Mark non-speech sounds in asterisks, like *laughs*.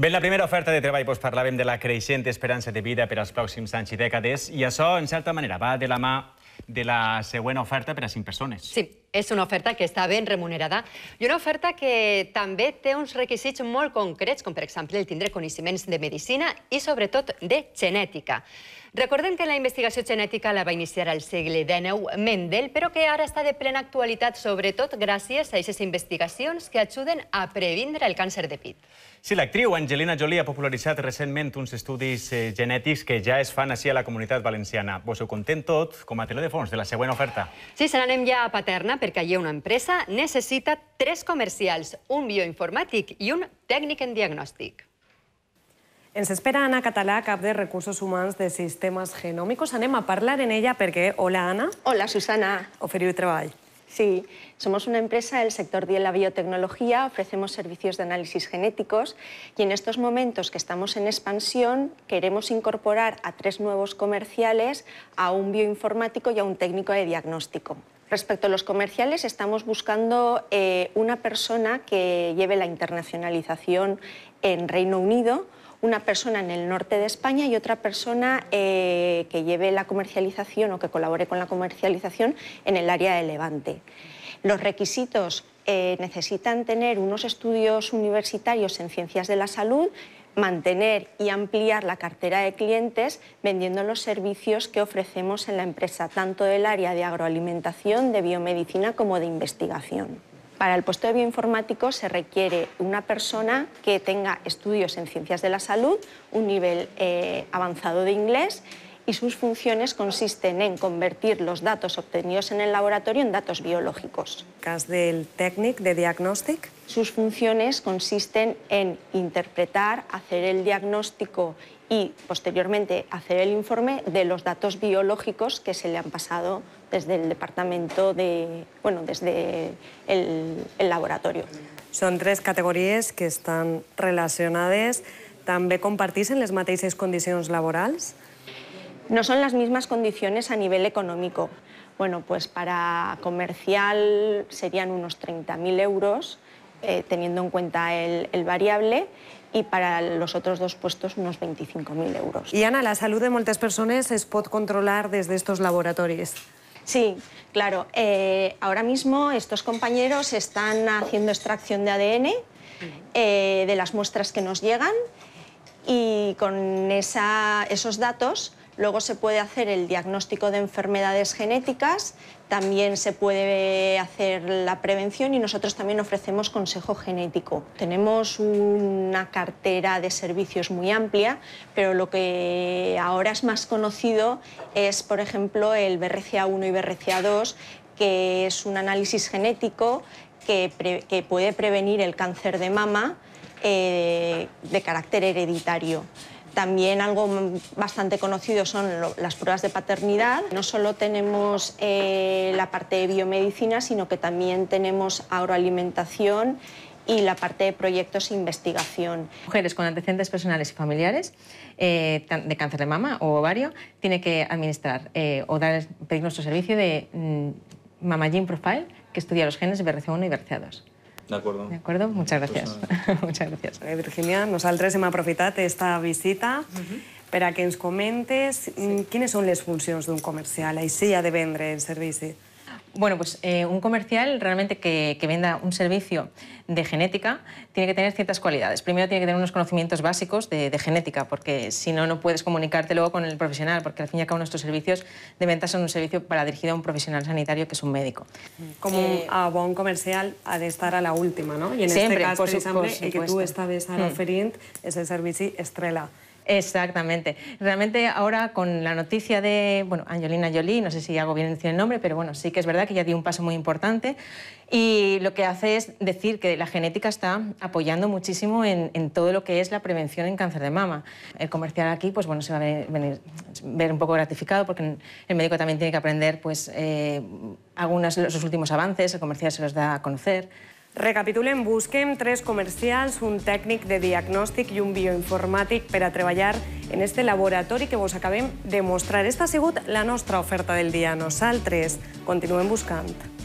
Bé, la primera oferta de treball doncs, parlàvem de la creixent esperança de vida per als pròxims anys i dècades i això, en certa manera, va de la mà de la següent oferta per a cinc persones. Sí, és una oferta que està ben remunerada i una oferta que també té uns requisits molt concrets, com per exemple el tindre coneixements de medicina i sobretot de genètica. Recordem que la investigació genètica la va iniciar al segle XIX Mendel, però que ara està de plena actualitat, sobretot gràcies a aquestes investigacions que ajuden a previndre el càncer de pit. Sí, l'actriu Angelina Jolie ha popularitzat recentment uns estudis eh, genètics que ja es fan així a la comunitat valenciana. Vos ho contem tot com a teló de fons de la següent oferta. Sí, se n'anem ja a Paterna, porque hay una empresa necesita tres comerciales, un bioinformático y un técnico en En se espera Ana Català, cap de Recursos humanos de sistemas genómicos. Anem a parlar en ella porque... Hola, Ana. Hola, Susana. Oferiu trabajo. Sí, somos una empresa del sector de la biotecnología, ofrecemos servicios de análisis genéticos y en estos momentos que estamos en expansión queremos incorporar a tres nuevos comerciales, a un bioinformático y a un técnico de diagnóstico. Respecto a los comerciales, estamos buscando eh, una persona que lleve la internacionalización en Reino Unido, una persona en el norte de España y otra persona eh, que lleve la comercialización o que colabore con la comercialización en el área de Levante. Los requisitos eh, necesitan tener unos estudios universitarios en ciencias de la salud, mantener y ampliar la cartera de clientes vendiendo los servicios que ofrecemos en la empresa, tanto del área de agroalimentación, de biomedicina como de investigación. Para el puesto de bioinformático se requiere una persona que tenga estudios en ciencias de la salud, un nivel eh, avanzado de inglés y sus funciones consisten en convertir los datos obtenidos en el laboratorio en datos biológicos. ¿Cas del técnico de Diagnostic? Sus funciones consisten en interpretar, hacer el diagnóstico y posteriormente hacer el informe de los datos biológicos que se le han pasado desde el departamento de, bueno, desde el, laboratorio. Son tres categorías que relacionadas. ¿También También en les mateixes condiciones laborales? no son las mismas condiciones a nivel económico. Bueno, pues para comercial serían unos 30.000 euros, eh, teniendo en cuenta el, variable, y para los otros dos puestos unos 25.000 euros. Y Ana, la salud de muchas personas es puede controlar desde estos laboratorios. Sí, claro. Eh, ahora mismo estos compañeros están haciendo extracción de ADN eh, de las muestras que nos llegan y con esos datos Luego se puede hacer el diagnóstico de enfermedades genéticas, también se puede hacer la prevención y nosotros también ofrecemos consejo genético. Tenemos una cartera de servicios muy amplia, pero lo que ahora es más conocido es, por ejemplo, el BRCA1 y BRCA2, que es un análisis genético que, puede prevenir el cáncer de mama eh, de carácter hereditario. También algo bastante conocido son las pruebas de paternidad. No solo tenemos eh, la parte de biomedicina, sino que también tenemos agroalimentación y la parte de proyectos e investigación. Mujeres con antecedentes personales y familiares eh, de cáncer de mama o ovario tienen que administrar eh, o pedir nuestro servicio de Mama Mamagene Profile, que estudia los genes de BRCA1 y BRCA2. De acuerdo. De acuerdo, muchas gracias. *laughs* muchas gracias. Eh, Virginia, nosaltres hem aprofitat esta visita uh -huh. per a que ens comentes sí. Mm, quines són les funcions d'un comercial, així ha de vendre el servici. Bueno, pues eh, un comercial realmente que, venda un servicio de genética tiene que tener ciertas cualidades. Primero tiene que tener unos conocimientos básicos de, genética, porque si no, no puedes comunicarte luego con el profesional, porque al fin y al cabo nuestros servicios de venta son un servicio para dirigir a un profesional sanitario que es un médico. Como eh, a un comercial ha de estar a la última, ¿no? Y en este caso, por, ejemplo, que tú la mm. es el servicio estrella. Exactamente. Realmente ahora con la noticia de, bueno, Angelina Jolie, no sé si hago bien decir el nombre, pero bueno, sí que es verdad que ya dio un paso muy importante y lo que hace es decir que la genética está apoyando muchísimo en, todo lo que es la prevención en cáncer de mama. El comercial aquí, pues bueno, se va a venir, ver un poco gratificado porque el médico también tiene que aprender, pues, eh, algunos de sus últimos avances, el comercial se los da a conocer. Recapitulem, busquem tres comercials, un tècnic de diagnòstic i un bioinformàtic per a treballar en este laboratori que vos acabem de mostrar. Esta ha sigut la nostra oferta del dia. Nosaltres continuem buscant.